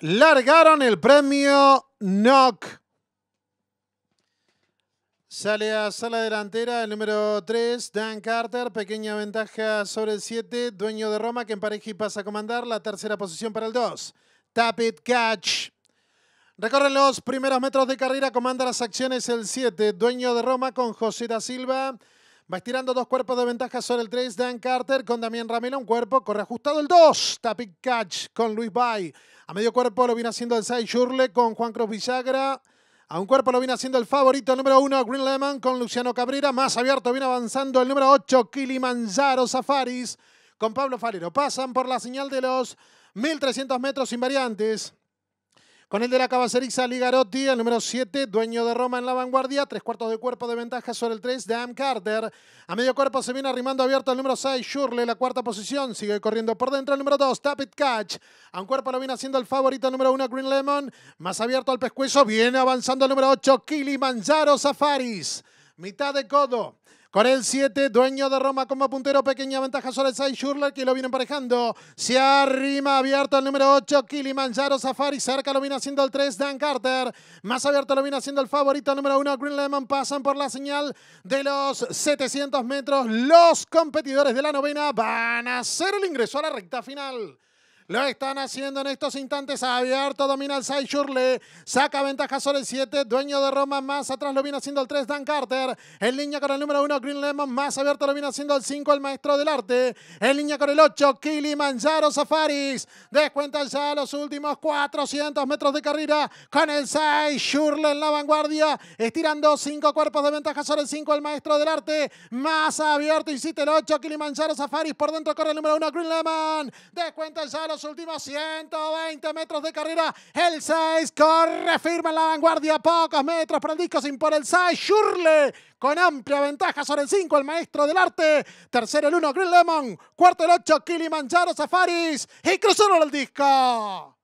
largaron el premio Knock. Sale a sala delantera el número 3, Dan Carter. Pequeña ventaja sobre el 7, dueño de Roma, que en y pasa a comandar. La tercera posición para el 2. Tap it, catch. Recorre los primeros metros de carrera, comanda las acciones el 7, dueño de Roma con José da Silva. Va estirando dos cuerpos de ventaja sobre el 3, Dan Carter con Damián Ramírez. un cuerpo, corre ajustado el 2, Tapic Catch con Luis Bay. A medio cuerpo lo viene haciendo el 6, Shurle con Juan Cruz Villagra. A un cuerpo lo viene haciendo el favorito, el número 1, Green Lemon con Luciano Cabrera. Más abierto viene avanzando el número 8, Kilimanjaro Safaris con Pablo Farero. Pasan por la señal de los 1300 metros invariantes. Con el de la cabaceriza Ligarotti, el número 7, dueño de Roma en la vanguardia, tres cuartos de cuerpo de ventaja sobre el 3 de Carter. A medio cuerpo se viene arrimando abierto el número 6, Shurley, la cuarta posición, sigue corriendo por dentro el número 2, Tapit Catch. A un cuerpo lo viene haciendo el favorito número 1, Green Lemon, más abierto al pescuezo, viene avanzando el número 8, Kili Manjaro Safaris. Mitad de codo. Con el 7, dueño de Roma como puntero, pequeña ventaja sobre el 6, que lo viene emparejando. Se arrima abierto el número 8, Kilimanjaro Safari, cerca lo viene haciendo el 3, Dan Carter. Más abierto lo viene haciendo el favorito, número 1, Green Lemon. Pasan por la señal de los 700 metros. Los competidores de la novena van a hacer el ingreso a la recta final. Lo están haciendo en estos instantes. Abierto domina el Sai Shurle. saca ventaja sobre el 7. Dueño de Roma más atrás lo viene haciendo el 3. Dan Carter. En línea con el número 1. Green Lemon más abierto lo viene haciendo el 5. El maestro del arte. En línea con el 8. Kilimanjaro Safaris. Descuenta ya los últimos 400 metros de carrera con el 6. Shurle en la vanguardia. Estirando 5 cuerpos de ventaja sobre el 5. El maestro del arte más abierto. Insiste el 8. Manzaro Safaris por dentro corre el número 1. Green Lemon. Descuenta ya los los últimos 120 metros de carrera. El 6 corre firme en la vanguardia. Pocos metros para el disco sin por el 6. Shurle, con amplia ventaja sobre el 5, el maestro del arte. Tercero el 1, Green Lemon. Cuarto el 8, Kilimanjaro Safaris. Y cruzaron el disco.